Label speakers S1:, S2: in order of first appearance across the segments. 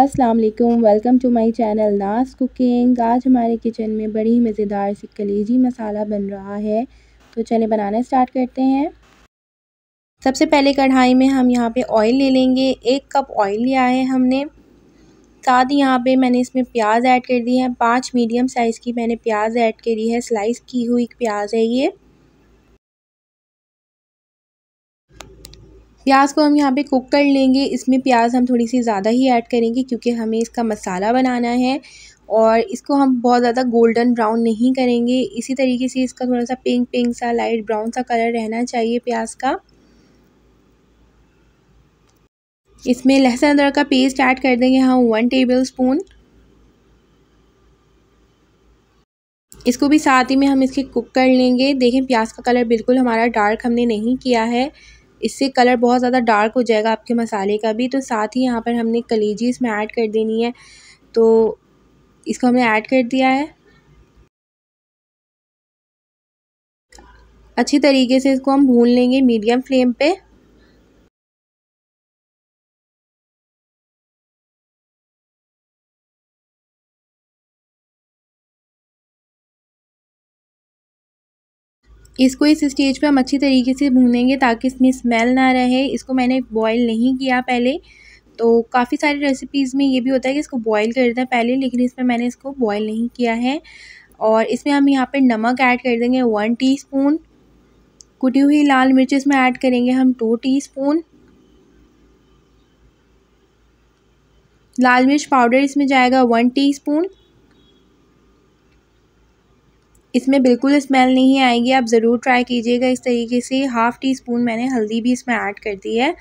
S1: अस्सलाम वालेकुम welcome to my channel Naz cooking आज हमारे किचन में बड़ी ही मज़ेदार सी कलेजी मसाला बन रहा है तो चले बनाना स्टार्ट करते हैं सबसे पहले कढ़ाई में हम यहाँ पे ऑयल ले लेंगे एक कप ऑयल लिया है हमने साथ ही यहाँ पे मैंने इसमें प्याज ऐड कर दी है पाँच मीडियम साइज़ की मैंने प्याज ऐड करी है स्लाइस की हुई प्याज है ये प्याज को हम यहाँ पे कुक कर लेंगे इसमें प्याज हम थोड़ी सी ज़्यादा ही ऐड करेंगे क्योंकि हमें इसका मसाला बनाना है और इसको हम बहुत ज़्यादा गोल्डन ब्राउन नहीं करेंगे इसी तरीके से इसका थोड़ा सा पिंक पिंक सा लाइट ब्राउन सा कलर रहना चाहिए प्याज का इसमें लहसुन अदरक का पेस्ट ऐड कर देंगे हम वन टेबल स्पून इसको भी साथ ही में हम इसके कुक कर लेंगे देखें प्याज का कलर बिल्कुल हमारा डार्क हमने नहीं किया है इससे कलर बहुत ज़्यादा डार्क हो जाएगा आपके मसाले का भी तो साथ ही यहाँ पर हमने कलेजी इसमें ऐड कर देनी है तो इसको हमने ऐड कर दिया है
S2: अच्छी तरीके से इसको हम भून लेंगे मीडियम फ्लेम पे इसको इस स्टेज पे हम अच्छी तरीके से भूनेंगे ताकि इसमें स्मेल ना रहे
S1: इसको मैंने बॉईल नहीं किया पहले तो काफ़ी सारी रेसिपीज़ में ये भी होता है कि इसको बॉईल कर देते हैं पहले लेकिन इसमें मैंने इसको बॉईल नहीं किया है और इसमें हम यहाँ पे नमक ऐड कर देंगे वन टी स्पून कुटी हुई लाल मिर्च इसमें ऐड करेंगे हम टू स्पून लाल मिर्च पाउडर इसमें जाएगा वन स्पून इसमें बिल्कुल स्मेल नहीं आएगी आप ज़रूर ट्राई कीजिएगा इस तरीके से हाफ़ टी स्पून मैंने हल्दी भी इसमें ऐड कर दी है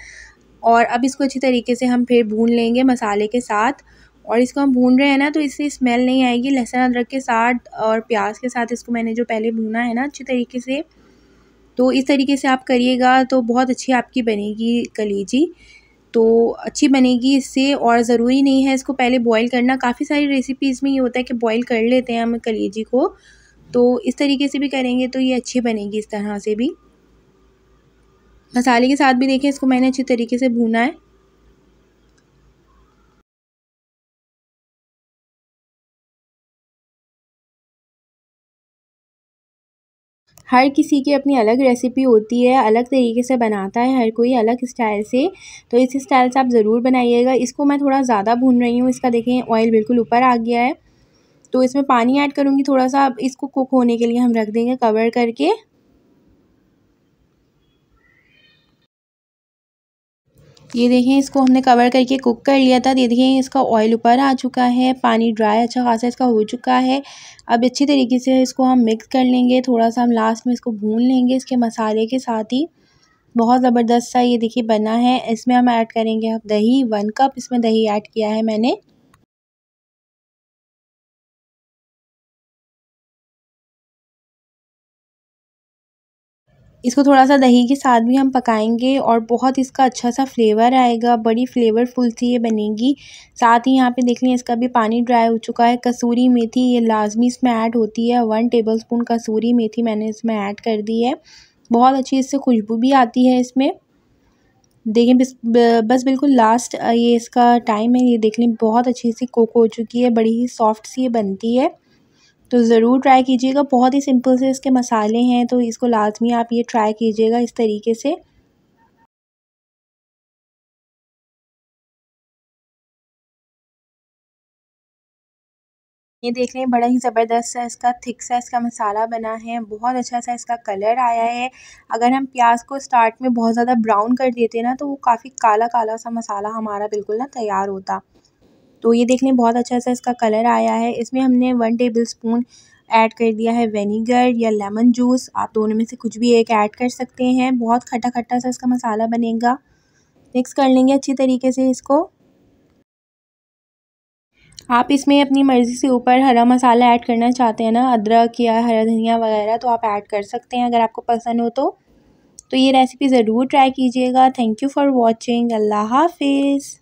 S1: और अब इसको अच्छी तरीके से हम फिर भून लेंगे मसाले के साथ और इसको हम भून रहे हैं ना तो इससे स्मेल नहीं आएगी लहसुन अदरक के साथ और प्याज के साथ इसको मैंने जो पहले भूना है ना अच्छी तरीके से तो इस तरीके से आप करिएगा तो बहुत अच्छी आपकी बनेगी कलीजी तो अच्छी बनेगी इससे और ज़रूरी नहीं है इसको पहले बॉईल करना काफ़ी सारी रेसिपीज़ में ये होता है कि बॉईल कर लेते हैं हम कलीजी को तो इस तरीके से भी करेंगे तो ये अच्छी बनेगी इस तरह से भी मसाले के साथ भी देखें इसको मैंने
S2: अच्छी तरीके से भूना है हर किसी की अपनी अलग रेसिपी होती है अलग तरीके से बनाता है हर कोई अलग
S1: स्टाइल से तो इस स्टाइल से आप ज़रूर बनाइएगा इसको मैं थोड़ा ज़्यादा भून रही हूँ इसका देखें ऑयल बिल्कुल ऊपर आ गया है तो इसमें पानी ऐड करूँगी थोड़ा सा अब इसको कुक होने के लिए हम रख देंगे कवर करके ये देखें इसको हमने कवर करके कुक कर लिया था ये देखें इसका ऑयल ऊपर आ चुका है पानी ड्राई अच्छा खासा इसका हो चुका है अब अच्छी तरीके से इसको हम मिक्स कर लेंगे थोड़ा सा हम लास्ट में इसको भून लेंगे इसके मसाले के साथ ही बहुत ज़बरदस्त सा ये देखिए
S2: बना है इसमें हम ऐड करेंगे अब दही वन कप इसमें दही ऐड किया है मैंने इसको थोड़ा सा दही के साथ भी हम पकाएंगे और बहुत इसका
S1: अच्छा सा फ्लेवर आएगा बड़ी फ्लेवरफुल सी ये बनेगी साथ ही यहाँ पे देख लें इसका भी पानी ड्राई हो चुका है कसूरी मेथी ये लाजमी इसमें ऐड होती है वन टेबलस्पून कसूरी मेथी मैंने इसमें ऐड कर दी है बहुत अच्छी इससे खुशबू भी आती है इसमें देखें बस बस बिल्कुल लास्ट ये इसका टाइम है ये देख लें बहुत अच्छी सी कुक हो चुकी है बड़ी ही सॉफ्ट सी ये बनती है तो ज़रूर ट्राई कीजिएगा बहुत ही सिंपल से इसके
S2: मसाले हैं तो इसको लाजमी आप ये ट्राई कीजिएगा इस तरीके से ये देख रहे हैं बड़ा ही ज़बरदस्त सा इसका थिक सा इसका मसाला बना है
S1: बहुत अच्छा सा इसका कलर आया है अगर हम प्याज को स्टार्ट में बहुत ज़्यादा ब्राउन कर देते ना तो वो काफ़ी काला काला सा मसाला हमारा बिल्कुल ना तैयार होता तो ये देखने बहुत अच्छा सा इसका कलर आया है इसमें हमने वन टेबल स्पून ऐड कर दिया है वेनीगर या लेमन जूस आप दोनों में से कुछ भी एक ऐड कर सकते हैं बहुत खट्टा खट्टा सा इसका मसाला बनेगा मिक्स कर लेंगे अच्छी तरीके से इसको आप इसमें अपनी मर्ज़ी से ऊपर हरा मसाला ऐड करना चाहते हैं ना अदरक या हरा धनिया वगैरह तो आप ऐड कर सकते हैं अगर आपको पसंद हो तो तो ये रेसिपी ज़रूर ट्राई कीजिएगा थैंक यू
S2: फॉर वॉचिंग अल्लाह हाफिज़